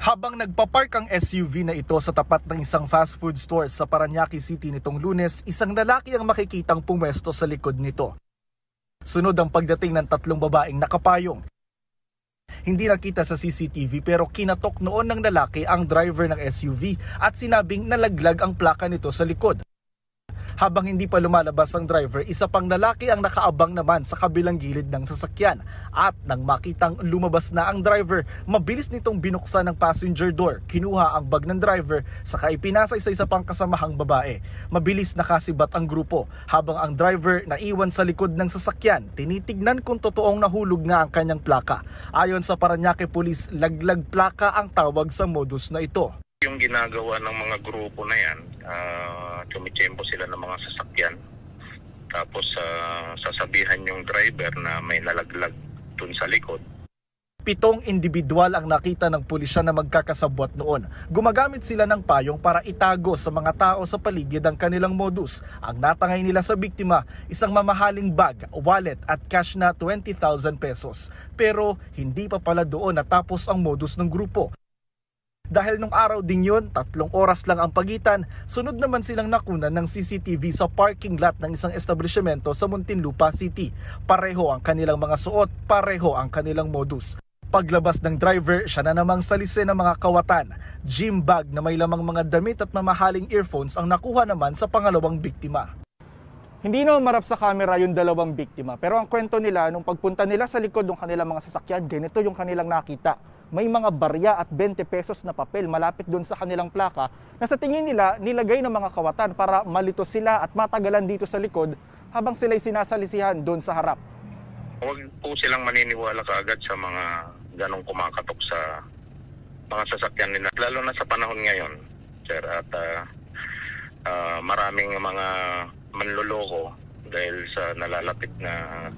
Habang nagpapark ang SUV na ito sa tapat ng isang fast food store sa Paranaque City nitong lunes, isang lalaki ang makikitang pumwesto sa likod nito. Sunod ang pagdating ng tatlong babaeng nakapayong. Hindi nakita sa CCTV pero kinatok noon ng lalaki ang driver ng SUV at sinabing nalaglag ang plaka nito sa likod. Habang hindi pa lumalabas ang driver, isa pang lalaki ang nakaabang naman sa kabilang gilid ng sasakyan. At nang makitang lumabas na ang driver, mabilis nitong binuksan ang passenger door. Kinuha ang bag ng driver, saka ipinasa sa isa pang kasamahang babae. Mabilis nakasibat ang grupo. Habang ang driver naiwan sa likod ng sasakyan, tinitignan kung totoong nahulog nga ang kanyang plaka. Ayon sa Paranaque Police, laglag plaka ang tawag sa modus na ito. Yung ginagawa ng mga grupo na yan, uh, ah, tumitsempo sila ng mga sasakyan. Tapos uh, sasabihan yung driver na may nalaglag dun sa likod. Pitong individual ang nakita ng pulisya na magkakasabwat noon. Gumagamit sila ng payong para itago sa mga tao sa paligid ang kanilang modus. Ang natangay nila sa biktima, isang mamahaling bag, wallet at cash na 20,000 pesos. Pero hindi pa pala doon natapos ang modus ng grupo. Dahil nung araw ding yun, tatlong oras lang ang pagitan, sunod naman silang nakunan ng CCTV sa parking lot ng isang establishmento sa Muntinlupa City. Pareho ang kanilang mga suot, pareho ang kanilang modus. Paglabas ng driver, siya na namang salise ng mga kawatan. Gym bag na may lamang mga damit at mamahaling earphones ang nakuha naman sa pangalawang biktima. Hindi na umarap sa camera yung dalawang biktima. Pero ang kwento nila, nung pagpunta nila sa likod ng kanilang mga sasakyan, ganito yung kanilang nakita. May mga barya at 20 pesos na papel malapit doon sa kanilang plaka na sa tingin nila nilagay ng mga kawatan para malito sila at matagalan dito sa likod habang sila'y sinasalisihan doon sa harap. Huwag po silang maniniwala kaagad sa mga ganong kumakatok sa mga sasakyan nila. Lalo na sa panahon ngayon, sir, at uh, uh, maraming mga manloloko dahil sa nalalapit na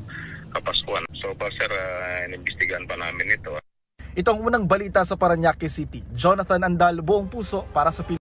Kapaskuhan. So pa sir, uh, inimbestigahan pa namin ito. Itong unang balita sa Paranaque City. Jonathan Andal, buong puso para sa Pilipinas.